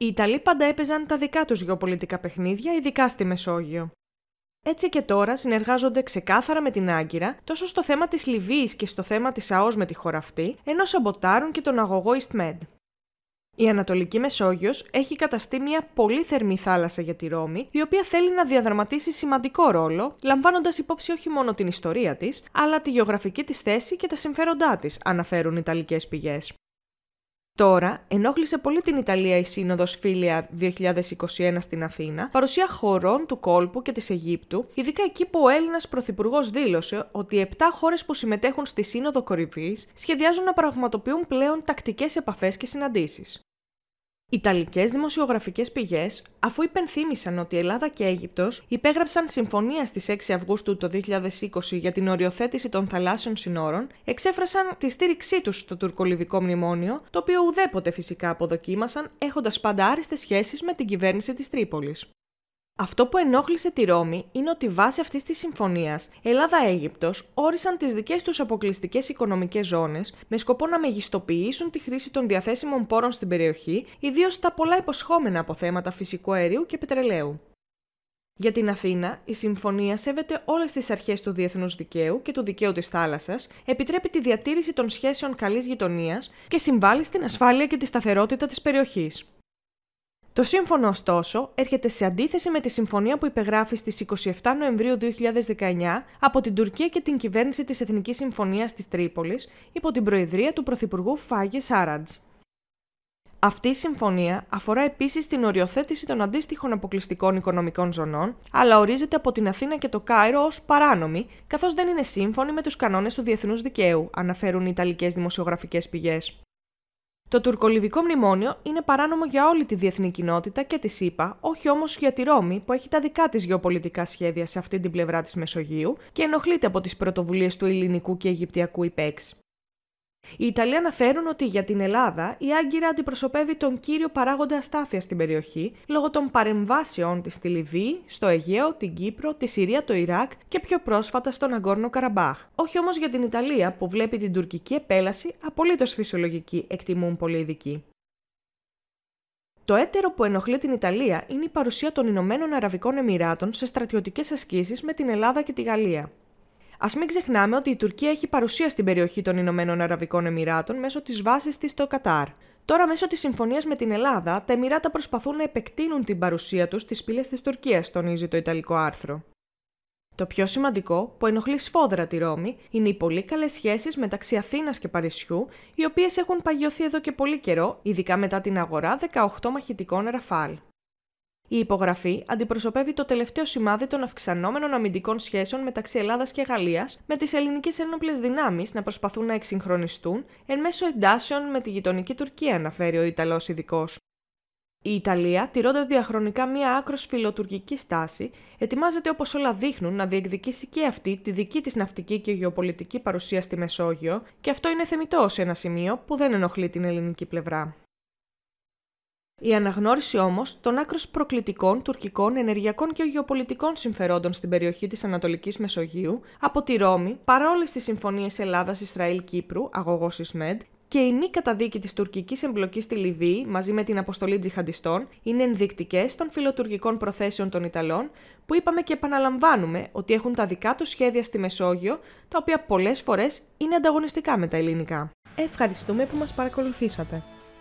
Οι Ιταλοί πάντα έπαιζαν τα δικά τους γεωπολιτικά παιχνίδια, ειδικά στη Μεσόγειο. Έτσι και τώρα συνεργάζονται ξεκάθαρα με την Άγκυρα τόσο στο θέμα της Λιβύης και στο θέμα της ΑΟΣ με τη χώρα αυτή, ενώ σαμποτάρουν και τον αγωγό EastMed. Η Ανατολική Μεσόγειος έχει καταστεί μια πολύ θερμή θάλασσα για τη Ρώμη, η οποία θέλει να διαδραματίσει σημαντικό ρόλο, λαμβάνοντας υπόψη όχι μόνο την ιστορία της, αλλά τη γεωγραφική της θέση και τα συμφέροντά της, αναφέρουν Ιταλικές πηγές. Τώρα, ενόχλησε πολύ την Ιταλία η Σύνοδος Φίλια 2021 στην Αθήνα, παρουσία χωρών του κόλπου και της Αιγύπτου, ειδικά εκεί που ο Έλληνας Πρωθυπουργός δήλωσε ότι οι 7 χώρες που συμμετέχουν στη Σύνοδο Κορυφής σχεδιάζουν να πραγματοποιούν πλέον τακτικές επαφές και συναντήσεις. Ιταλικές δημοσιογραφικές πηγές, αφού υπενθύμησαν ότι η Ελλάδα και Αίγυπτος υπέγραψαν συμφωνία στις 6 Αυγούστου το 2020 για την οριοθέτηση των θαλάσσιων συνόρων, εξέφρασαν τη στήριξή τους στο τουρκολιβικό μνημόνιο, το οποίο ουδέποτε φυσικά αποδοκίμασαν, έχοντας πάντα άριστες σχέσεις με την κυβέρνηση της Τρίπολης. Αυτό που ενόχλησε τη Ρώμη είναι ότι βάσει αυτής της συμφωνίας, Ελλάδα-Αίγυπτο όρισαν τις δικές τους αποκλειστικές οικονομικές ζώνες με σκοπό να μεγιστοποιήσουν τη χρήση των διαθέσιμων πόρων στην περιοχή, ιδίως τα πολλά υποσχόμενα αποθέματα φυσικού αερίου και πετρελαίου. Για την Αθήνα, η συμφωνία σέβεται όλες τις αρχές του διεθνούς δικαίου και του δικαίου της θάλασσας, επιτρέπει τη διατήρηση των σχέσεων καλής γειτονίας και συμβάλλει στην ασφάλεια και τη σταθερότητα της περιοχής. Το σύμφωνο, ωστόσο, έρχεται σε αντίθεση με τη συμφωνία που υπεγράφει στις 27 Νοεμβρίου 2019 από την Τουρκία και την κυβέρνηση της Εθνικής Συμφωνίας της Τρίπολης υπό την προεδρία του Πρωθυπουργού Φάγε Σάραντζ. Αυτή η συμφωνία αφορά επίσης την οριοθέτηση των αντίστοιχων αποκλειστικών οικονομικών ζωνών, αλλά ορίζεται από την Αθήνα και το Κάιρο ως παράνομη, καθώς δεν είναι σύμφωνη με τους κανόνες του διεθνούς δικαίου, αναφέρουν οι Ιταλικές δημοσιογραφικές πηγές. Το τουρκολιβικό μνημόνιο είναι παράνομο για όλη τη διεθνή κοινότητα και τη ΣΥΠΑ, όχι όμως για τη Ρώμη που έχει τα δικά της γεωπολιτικά σχέδια σε αυτή την πλευρά της Μεσογείου και ενοχλείται από τις πρωτοβουλίες του ελληνικού και αιγυπτιακού υπέξ. Οι Ιταλοί αναφέρουν ότι για την Ελλάδα η Άγκυρα αντιπροσωπεύει τον κύριο παράγοντα αστάθειας στην περιοχή λόγω των παρεμβάσεών της στη Λιβύη, στο Αιγαίο, την Κύπρο, τη Συρία, το Ιράκ και πιο πρόσφατα στον Αγκόρνο Καραμπάχ. Όχι όμως για την Ιταλία που βλέπει την τουρκική επέλαση απολύτως φυσιολογική, εκτιμούν πολλοί ειδικοί. Το έτερο που ενοχλεί την Ιταλία είναι η παρουσία των Ηνωμένων Αραβικών Εμμυράτων σε στρατιωτικές ασκήσεις με την Ελλάδα και τη Γαλλία. Ας μην ξεχνάμε ότι η Τουρκία έχει παρουσία στην περιοχή των Ηνωμένων Αραβικών Εμμυράτων μέσω της βάσης της στο Κατάρ. Τώρα, μέσω της συμφωνίας με την Ελλάδα, τα Εμμυράτα προσπαθούν να επεκτείνουν την παρουσία τους στις πύλες της Τουρκίας, τονίζει το Ιταλικό άρθρο. Το πιο σημαντικό, που ενοχλεί σφόδρα τη Ρώμη, είναι οι πολύ καλές σχέσεις μεταξύ Αθήνας και Παρισιού, οι οποίες έχουν παγιωθεί εδώ και πολύ καιρό, ειδικά μετά την αγορά 18 μαχητικών Ραφάλ. Η υπογραφή αντιπροσωπεύει το τελευταίο σημάδι των αυξανόμενων αμυντικών σχέσεων μεταξύ Ελλάδας και Γαλλίας, με τις ελληνικές ένοπλες δυνάμεις να προσπαθούν να εξυγχρονιστούν εν μέσω εντάσεων με τη γειτονική Τουρκία, αναφέρει ο Ιταλός ειδικός. Η Ιταλία, τηρώντας διαχρονικά μία άκρος φιλοτουρκική στάση, ετοιμάζεται όπως όλα δείχνουν να διεκδικήσει και αυτή τη δική της ναυτική και γεωπολιτική παρουσία στη Μεσόγειο, και αυτό είναι θεμητό σε ένα σημείο που δεν ενοχλεί την ελληνική πλευρά. Η αναγνώριση όμως των άκρως προκλητικών, τουρκικών, ενεργειακών και γεωπολιτικών συμφερόντων στην περιοχή της Ανατολικής Μεσογείου από τη Ρώμη, παρόλες τις συμφωνίες Ελλάδα-Ισραήλ-Κύπρου, αγωγός Ισμέντ, και η μη καταδίκη της τουρκικής εμπλοκής στη Λιβύη μαζί με την αποστολή τζιχαντιστών είναι ενδεικτικές των φιλοτουρκικών προθέσεων των Ιταλών, που είπαμε και επαναλαμβάνουμε ότι έχουν τα δικά τους σχέδια στη Μεσόγειο, τα οποία πολλές φορές είναι ανταγωνιστικά με τα ελληνικά. Ευχαριστούμε που μας παρακολουθήσατε.